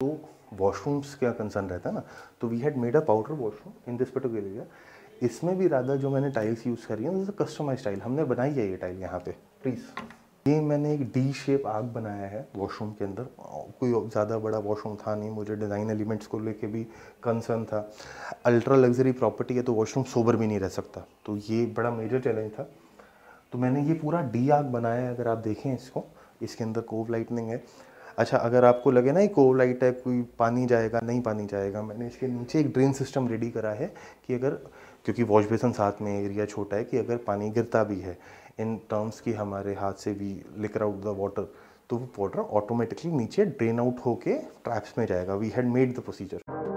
तो वॉशरूम्स क्या कंसर्न रहता है ना तो we had made a powder washroom in this particular area इसमें भी राधा जो मैंने टाइल्स यूज़ करी है कस्टमाइज टाइल हमने बनाई है ये टाइल यहाँ पे प्लीज़ ये मैंने एक डी शेप आग बनाया है वॉशरूम के अंदर कोई ज़्यादा बड़ा वॉशरूम था नहीं मुझे डिज़ाइन एलिमेंट्स को लेके भी कंसर्न था अल्ट्रा लग्जरी प्रॉपर्टी है तो वॉशरूम सोबर भी नहीं रह सकता तो ये बड़ा मेजर चैलेंज था तो मैंने ये पूरा डी आग बनाया है अगर आप देखें इसको इसके अंदर कोव लाइटनिंग है अच्छा अगर आपको लगे ना कोव लाइट है कोई पानी जाएगा नहीं पानी जाएगा मैंने इसके नीचे एक ड्रेन सिस्टम रेडी करा है कि अगर क्योंकि वॉश बेसन साथ में एरिया छोटा है कि अगर पानी गिरता भी है इन टर्म्स की हमारे हाथ से we leak out the water तो वो वाटर ऑटोमेटिकली नीचे ड्रेन आउट होके ट्रैप्स में जाएगा we had made the procedure